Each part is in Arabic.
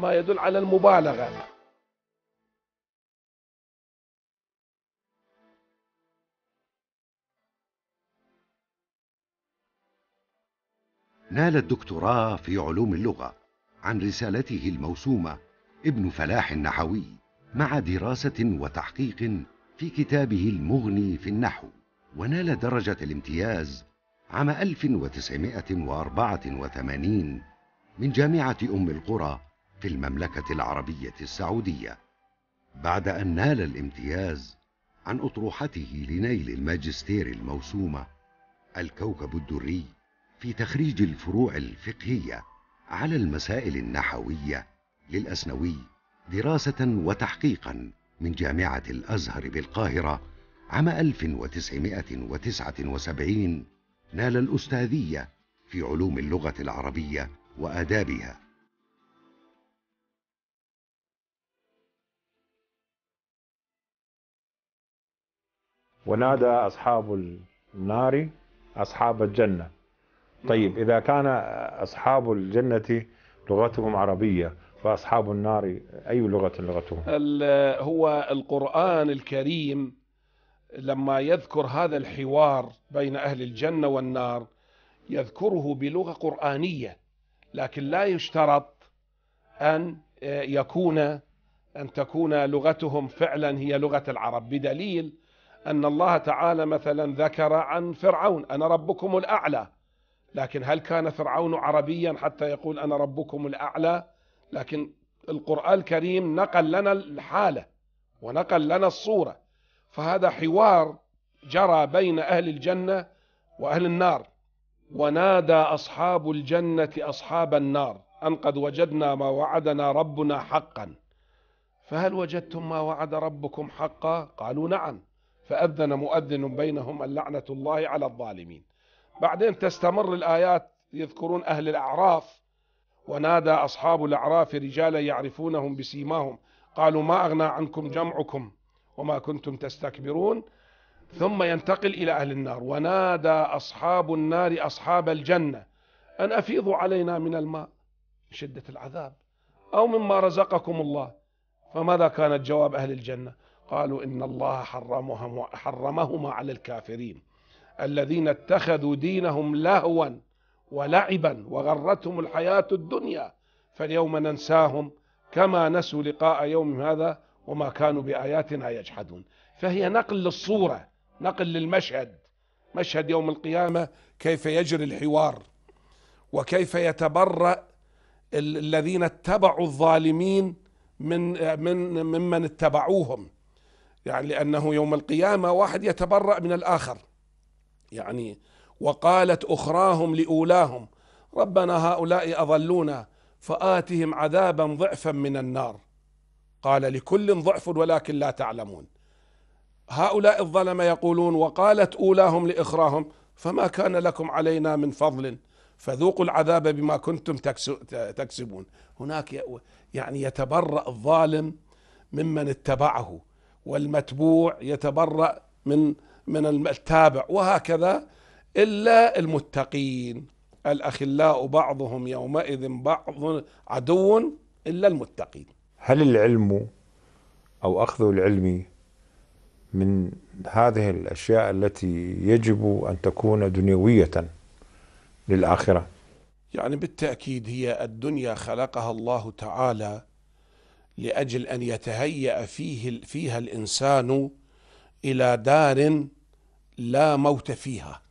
ما يدل على المبالغة نال الدكتوراه في علوم اللغة عن رسالته الموسومة ابن فلاح النحوي مع دراسة وتحقيق في كتابه المغني في النحو ونال درجة الامتياز عام 1984 من جامعة أم القرى في المملكة العربية السعودية بعد أن نال الامتياز عن أطروحته لنيل الماجستير الموسومة الكوكب الدري في تخريج الفروع الفقهية على المسائل النحوية للأسنوي دراسة وتحقيقا من جامعة الأزهر بالقاهرة عام 1979 نال الأستاذية في علوم اللغة العربية وآدابها ونادى أصحاب النار أصحاب الجنة طيب إذا كان أصحاب الجنة لغتهم عربية فأصحاب النار أي لغة لغتهم هو القرآن الكريم لما يذكر هذا الحوار بين أهل الجنة والنار يذكره بلغة قرآنية لكن لا يشترط أن آه، يكون أن تكون لغتهم فعلا هي لغة العرب بدليل أن الله تعالى مثلا ذكر عن فرعون أنا ربكم الأعلى لكن هل كان فرعون عربيا حتى يقول أنا ربكم الأعلى لكن القرآن الكريم نقل لنا الحالة ونقل لنا الصورة فهذا حوار جرى بين أهل الجنة وأهل النار ونادى أصحاب الجنة أصحاب النار أن قد وجدنا ما وعدنا ربنا حقا فهل وجدتم ما وعد ربكم حقا قالوا نعم فأذن مؤذن بينهم اللعنة الله على الظالمين بعدين تستمر الآيات يذكرون أهل الأعراف ونادى أصحاب الأعراف رجالا يعرفونهم بسيماهم قالوا ما أغنى عنكم جمعكم وما كنتم تستكبرون ثم ينتقل إلى أهل النار ونادى أصحاب النار أصحاب الجنة أن أفيضوا علينا من الماء شدة العذاب أو مما رزقكم الله فماذا كانت جواب أهل الجنة قالوا إن الله حرمهم حرمهما على الكافرين الذين اتخذوا دينهم لهوا ولعبا وغرتهم الحياة الدنيا فاليوم ننساهم كما نسوا لقاء يوم هذا وما كانوا بآياتنا يجحدون فهي نقل للصورة نقل للمشهد مشهد يوم القيامة كيف يجري الحوار وكيف يتبرأ الذين اتبعوا الظالمين من من ممن اتبعوهم يعني لأنه يوم القيامة واحد يتبرأ من الآخر يعني وقالت أخراهم لأولاهم ربنا هؤلاء أضلونا فآتهم عذابا ضعفا من النار قال لكل ضعف ولكن لا تعلمون هؤلاء الظلمة يقولون وقالت أولاهم لإخراهم فما كان لكم علينا من فضل فذوقوا العذاب بما كنتم تكسبون هناك يعني يتبرأ الظالم ممن اتبعه والمتبوع يتبرأ من من التابع وهكذا إلا المتقين الأخلاء بعضهم يومئذ بعض عدو إلا المتقين هل العلم أو أخذ العلم من هذه الأشياء التي يجب أن تكون دنيوية للآخرة يعني بالتأكيد هي الدنيا خلقها الله تعالى لاجل ان يتهيأ فيه فيها الانسان الى دار لا موت فيها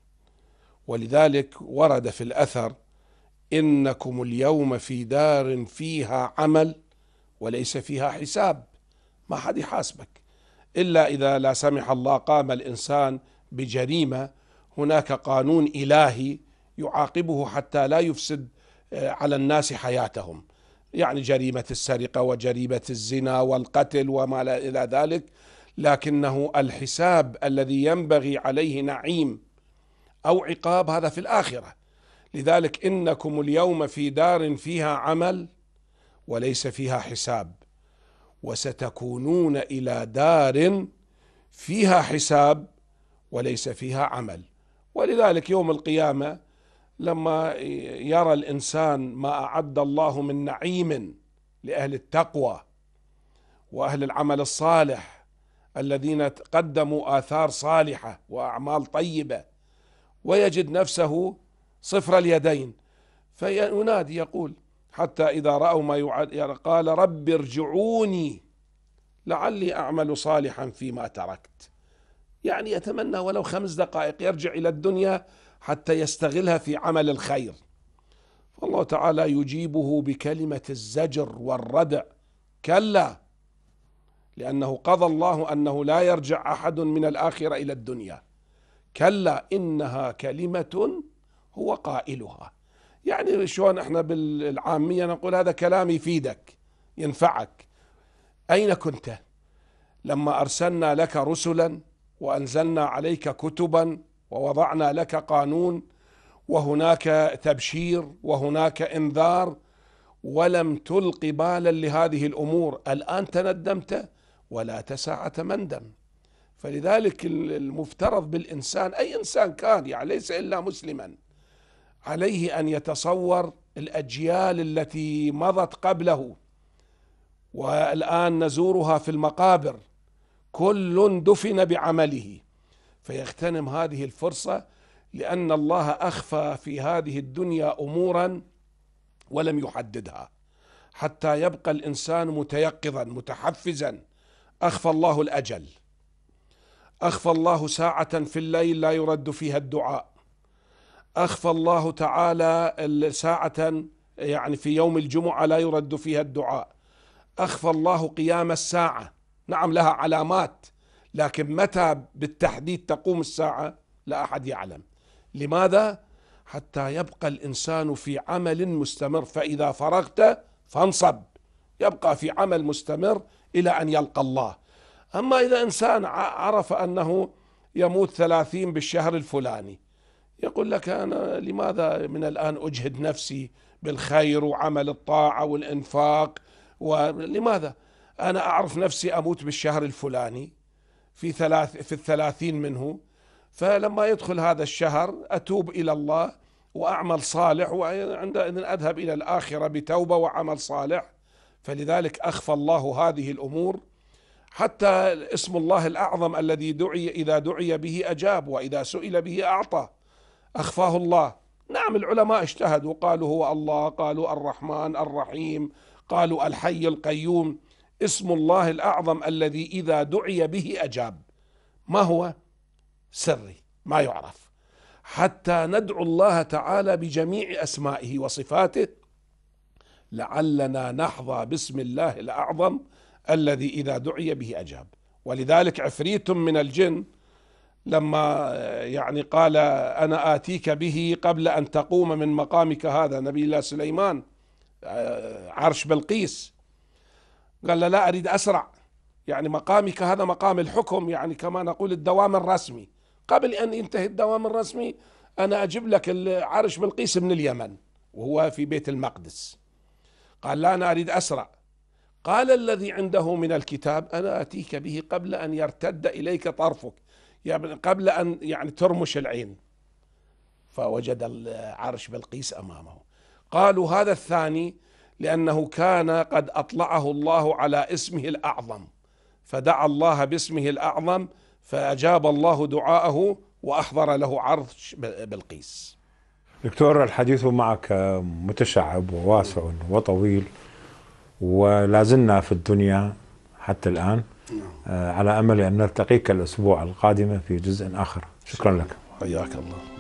ولذلك ورد في الاثر انكم اليوم في دار فيها عمل وليس فيها حساب ما حد يحاسبك الا اذا لا سمح الله قام الانسان بجريمه هناك قانون الهي يعاقبه حتى لا يفسد آه، على الناس حياتهم يعني جريمة السرقة وجريمة الزنا والقتل وما إلى ذلك لكنه الحساب الذي ينبغي عليه نعيم أو عقاب هذا في الآخرة لذلك إنكم اليوم في دار فيها عمل وليس فيها حساب وستكونون إلى دار فيها حساب وليس فيها عمل ولذلك يوم القيامة لما يرى الانسان ما اعد الله من نعيم لاهل التقوى واهل العمل الصالح الذين قدموا اثار صالحه واعمال طيبه ويجد نفسه صفر اليدين فينادي يقول حتى اذا راوا ما يعد قال رب ارجعوني لعلي اعمل صالحا فيما تركت يعني يتمنى ولو خمس دقائق يرجع الى الدنيا حتى يستغلها في عمل الخير فالله تعالى يجيبه بكلمة الزجر والردع كلا لأنه قضى الله أنه لا يرجع أحد من الآخرة إلى الدنيا كلا إنها كلمة هو قائلها يعني شلون احنا بالعامية نقول هذا كلام يفيدك ينفعك أين كنت لما أرسلنا لك رسلا وأنزلنا عليك كتبا ووضعنا لك قانون وهناك تبشير وهناك انذار ولم تلق بالا لهذه الامور الان تندمت ولا تساعه مندم فلذلك المفترض بالانسان اي انسان كان يعني ليس الا مسلما عليه ان يتصور الاجيال التي مضت قبله والان نزورها في المقابر كل دفن بعمله فيغتنم هذه الفرصه لان الله اخفى في هذه الدنيا امورا ولم يحددها حتى يبقى الانسان متيقظا متحفزا اخفى الله الاجل اخفى الله ساعه في الليل لا يرد فيها الدعاء اخفى الله تعالى ساعه يعني في يوم الجمعه لا يرد فيها الدعاء اخفى الله قيام الساعه نعم لها علامات لكن متى بالتحديد تقوم الساعة لا أحد يعلم لماذا؟ حتى يبقى الإنسان في عمل مستمر فإذا فرغت فانصب يبقى في عمل مستمر إلى أن يلقى الله أما إذا إنسان عرف أنه يموت ثلاثين بالشهر الفلاني يقول لك أنا لماذا من الآن أجهد نفسي بالخير وعمل الطاعة والإنفاق ولماذا أنا أعرف نفسي أموت بالشهر الفلاني في ثلاث في الثلاثين منه فلما يدخل هذا الشهر أتوب إلى الله وأعمل صالح وعندئذ أذهب إلى الآخرة بتوبة وعمل صالح فلذلك أخفى الله هذه الأمور حتى اسم الله الأعظم الذي دعي إذا دعي به أجاب وإذا سئل به أعطى أخفاه الله نعم العلماء اجتهدوا قالوا هو الله قالوا الرحمن الرحيم قالوا الحي القيوم اسم الله الأعظم الذي إذا دعي به أجاب ما هو سري ما يعرف حتى ندعو الله تعالى بجميع أسمائه وصفاته لعلنا نحظى باسم الله الأعظم الذي إذا دعي به أجاب ولذلك عفريت من الجن لما يعني قال أنا آتيك به قبل أن تقوم من مقامك هذا نبي الله سليمان عرش بلقيس قال له لا أريد أسرع يعني مقامك هذا مقام الحكم يعني كما نقول الدوام الرسمي قبل أن ينتهي الدوام الرسمي أنا أجيب لك العرش بلقيس من اليمن وهو في بيت المقدس قال لا أنا أريد أسرع قال الذي عنده من الكتاب أنا أتيك به قبل أن يرتد إليك طرفك يعني قبل أن يعني ترمش العين فوجد العرش بلقيس أمامه قالوا هذا الثاني لأنه كان قد أطلعه الله على اسمه الأعظم فدعا الله باسمه الأعظم فأجاب الله دعاءه وأحضر له عرش بلقيس دكتور الحديث معك متشعب وواسع وطويل ولا زلنا في الدنيا حتى الآن نعم. آه، على أمل أن نلتقيك الأسبوع القادم في جزء آخر شكرا لك حياك الله